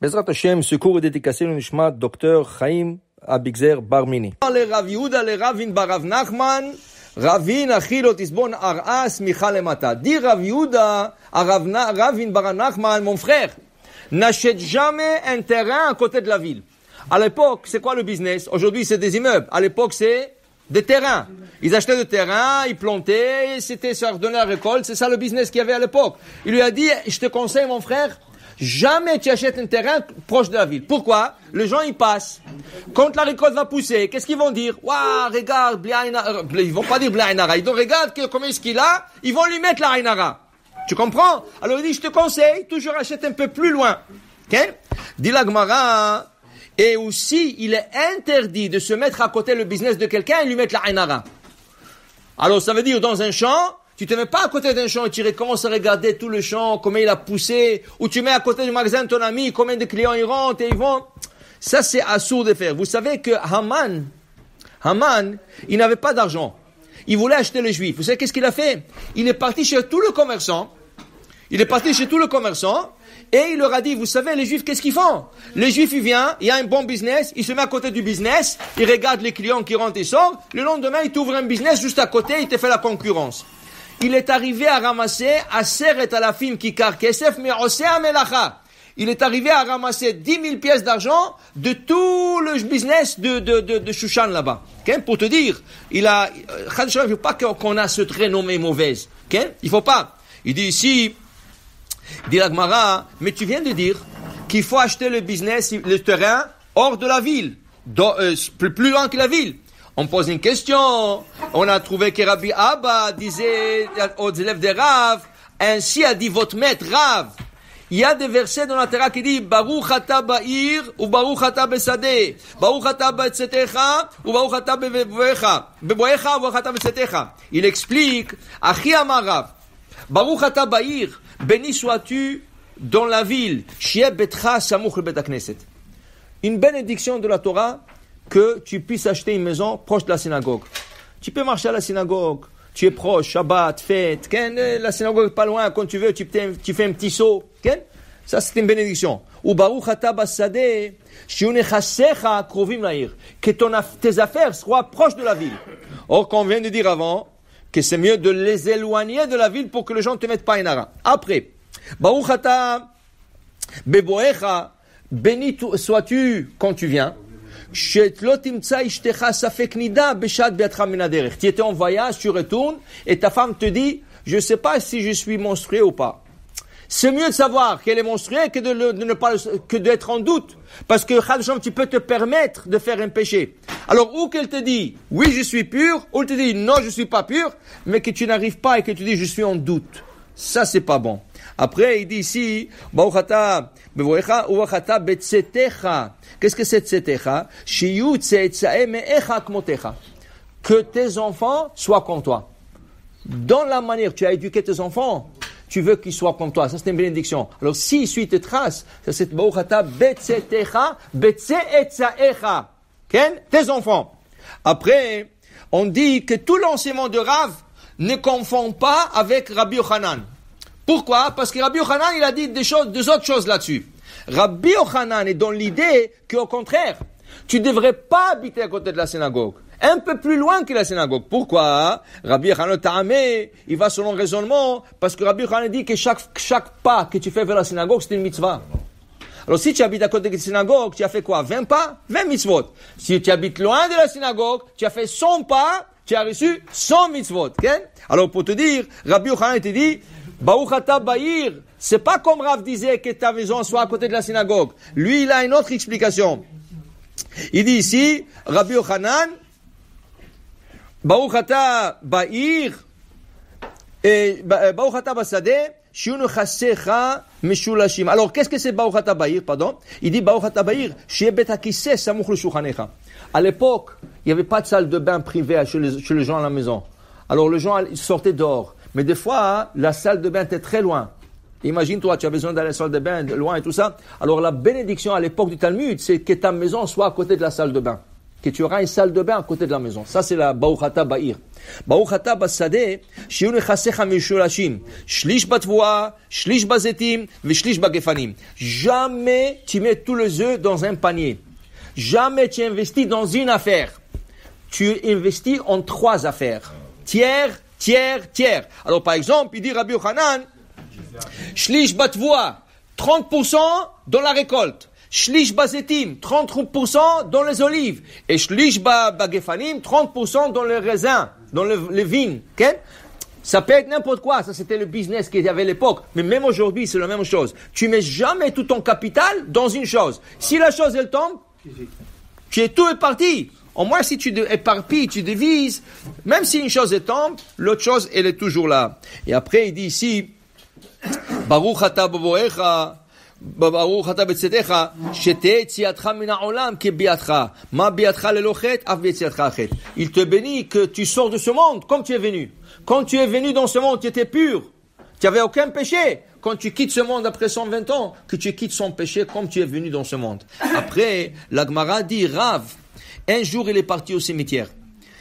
Bezrat Hashem, secours et dédicacé au docteur Chaim Abigzer Barmini. Le Rav Yehuda, le Ravin Barav Nachman, Ravin Achilo Tisbon Aras Michal Emata. Dit Rav Yehuda à Ravin Barav Nachman, mon frère, n'achète jamais un terrain à côté de la ville. À l'époque, c'est quoi le business Aujourd'hui, c'est des immeubles. À l'époque, c'est des terrains. Ils achetaient des terrains, ils plantaient, c'était ça redonnait la récolte, c'est ça le business qu'il y avait à l'époque. Il lui a dit, je te conseille mon frère, Jamais tu achètes un terrain proche de la ville. Pourquoi Les gens y passent. Quand la récolte va pousser, qu'est-ce qu'ils vont dire Waouh, regarde, euh, ils vont pas dire Blainara. Ils vont regarder comment est-ce qu'il a. Ils vont lui mettre la rainara. Tu comprends Alors il dit, je te conseille, toujours achète un peu plus loin. Ok Dit l'Agmara. Et aussi, il est interdit de se mettre à côté le business de quelqu'un et lui mettre la rainara. Alors ça veut dire dans un champ, tu te mets pas à côté d'un champ et tu recommences à regarder tout le champ, comment il a poussé, ou tu mets à côté du magasin ton ami, combien de clients ils rentrent et ils vont. Ça, c'est assourd de faire. Vous savez que Haman, Haman, il n'avait pas d'argent. Il voulait acheter les juifs. Vous savez qu'est-ce qu'il a fait? Il est parti chez tout le commerçant. Il est parti chez tout le commerçant. Et il leur a dit, vous savez, les juifs, qu'est-ce qu'ils font Les juifs, ils viennent, il y a un bon business, ils se mettent à côté du business, ils regardent les clients qui rentrent et sortent, le lendemain, ils t'ouvrent un business juste à côté, ils te font la concurrence il est arrivé à ramasser à carque mais Kesef Melacha. Il est arrivé à ramasser 10 000 pièces d'argent de tout le business de, de, de, de Shushan là-bas. Okay? Pour te dire, il a, euh, je ne pas qu'on a ce trait nommé mauvaise. Okay? Il ne faut pas. Il dit ici, il dit l'Agmara, mais tu viens de dire qu'il faut acheter le business, le terrain, hors de la ville, dans, euh, plus loin que la ville. On pose une question. On a trouvé que Rabbi Abba disait aux élèves de Rav, ainsi a dit votre maître Rav. Il y a des versets dans la Torah qui dit Baruch ata ba'ir ou Baruch ata besadeh, Baruch ata ou Baruch ata beboecha, beboecha ou Baruch ata be'etzetecha. Il explique Achi amarav, Baruch ata ba'ir, béni sois-tu dans la ville, Shie betcha samuch le Une bénédiction de la Torah que tu puisses acheter une maison proche de la synagogue. Tu peux marcher à la synagogue, tu es proche, Shabbat, fête, euh, la synagogue est pas loin, quand tu veux, tu, tu fais un petit saut. Ça, c'est une bénédiction. Ou Baruch Que tes affaires soient proches de la ville. Or, qu'on vient de dire avant, que c'est mieux de les éloigner de la ville pour que les gens ne te mettent pas en ara Après, Baruch Beboecha, béni sois-tu quand tu viens. Tu étais en voyage, tu retournes et ta femme te dit, je ne sais pas si je suis monstrueux ou pas. C'est mieux de savoir qu'elle est monstrueuse que de, ne pas que d'être en doute, parce que tu peux te permettre de faire un péché. Alors ou qu'elle te dit oui je suis pur, ou elle te dit non je suis pas pur, mais que tu n'arrives pas et que tu dis je suis en doute. Ça c'est pas bon. Après il dit ici, Qu'est-ce que c'est tsetecha Que tes enfants soient comme toi. Dans la manière tu as éduqué tes enfants, tu veux qu'ils soient comme toi. Ça, c'est une bénédiction. Alors, si suit tes traces, ça c'est Tes enfants. Après, on dit que tout l'enseignement de Rav ne confond pas avec Rabbi Yochanan. Pourquoi Parce que Rabbi Yochanan, il a dit des choses, deux autres choses là-dessus. Rabbi Ochanan est dans l'idée qu'au contraire, tu ne devrais pas habiter à côté de la synagogue. Un peu plus loin que la synagogue. Pourquoi Rabbi t'a amé, il va selon le raisonnement, parce que Rabbi Yochanan dit que chaque, chaque pas que tu fais vers la synagogue, c'est une mitzvah. Alors si tu habites à côté de la synagogue, tu as fait quoi 20 pas 20 mitzvot. Si tu habites loin de la synagogue, tu as fait 100 pas, tu as reçu 100 mitzvot. Alors pour te dire, Rabbi Yochanan te dit, Baruch Bayir, c'est pas comme Rav disait que ta maison soit à côté de la synagogue. Lui, il a une autre explication. Il dit ici, Rabbi Yochanan, bauchata Ba'ir, euh, Baruchata Basadeh, alors, qu'est-ce que c'est bauchata ba'ir, pardon Il dit Baruchata Baïr, À l'époque, il n'y avait pas de salle de bain privée chez les, chez les gens à la maison. Alors, les gens sortaient dehors. Mais des fois, la salle de bain était très loin. Imagine-toi, tu as besoin d'aller à la salle de bain, de loin et tout ça. Alors la bénédiction à l'époque du Talmud, c'est que ta maison soit à côté de la salle de bain. Que tu auras une salle de bain à côté de la maison. Ça, c'est la Bauchata Ba'ir. Bauchata Basadeh, Shlish Batvoa, Shlish Bazetim, Vishlish Bagefanim. Jamais tu mets tous les œufs dans un panier. Jamais tu investis dans une affaire. Tu investis en trois affaires. Tiers, tiers, tiers. Alors par exemple, il dit Rabbi Hanan, Shlish Batvoa, 30% dans la récolte. Shlish Bazetim, 30% dans les olives. Et Shlish Bagefanim, 30% dans les raisins, dans les, les vignes. Ça peut être n'importe quoi, ça c'était le business qu'il y avait à l'époque, mais même aujourd'hui c'est la même chose. Tu mets jamais tout ton capital dans une chose. Si la chose elle tombe, tu es tout est parti. Au moins si tu éparpilles, tu divises, même si une chose est tombe, l'autre chose elle est toujours là. Et après il dit ici, il te bénit que tu sors de ce monde comme tu es venu. Quand tu es venu dans ce monde, tu étais pur. Tu n'avais aucun péché. Quand tu quittes ce monde après 120 ans, que tu quittes son péché comme tu es venu dans ce monde. Après, l'Agmara dit, Rav, un jour il est parti au cimetière.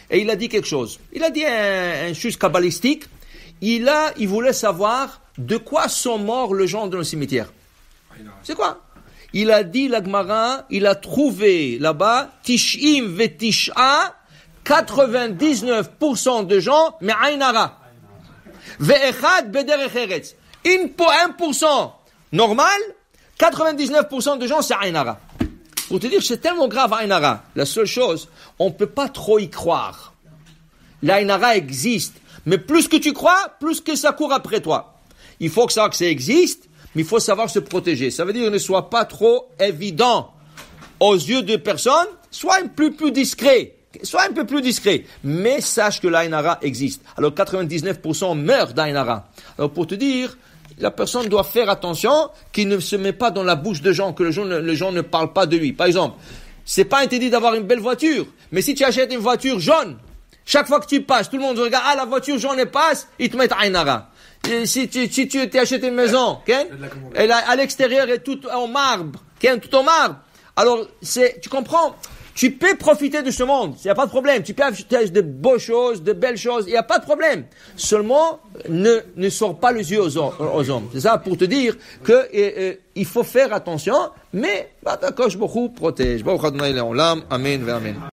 Et il a dit quelque chose. Il a dit un, un juste kabbalistique. Il a, il voulait savoir de quoi sont morts les gens dans le cimetière C'est quoi Il a dit l'Agmarin, il a trouvé là-bas, Tishim 99% de gens, mais Ainara. 1% normal, 99% de gens, c'est Ainara. Pour te dire, c'est tellement grave Ainara. La seule chose, on ne peut pas trop y croire. L'Ainara existe. Mais plus que tu crois, plus que ça court après toi. Il faut que ça, que ça existe, mais il faut savoir se protéger. Ça veut dire ne soit pas trop évident aux yeux de personnes, soit un peu plus discret. Sois un peu plus discret, mais sache que l'Ainara existe. Alors 99% meurent d'Ainara. Alors pour te dire, la personne doit faire attention qu'il ne se met pas dans la bouche de gens, que les gens ne, parlent pas de lui. Par exemple, c'est pas interdit d'avoir une belle voiture, mais si tu achètes une voiture jaune, chaque fois que tu passes, tout le monde regarde, ah la voiture jaune passe, ils te mettent Ainara si tu, si tu t'es acheté une maison, ok? Elle à l'extérieur est toute en marbre, tout en marbre. Alors, c'est, tu comprends, tu peux profiter de ce monde, il n'y a pas de problème. Tu peux acheter de beaux choses, de belles choses, il n'y a pas de problème. Seulement, ne, ne sors pas les yeux aux, aux hommes. C'est ça pour te dire que euh, euh, il faut faire attention, mais, bah, d'accord, beaucoup protège. Amen, amen.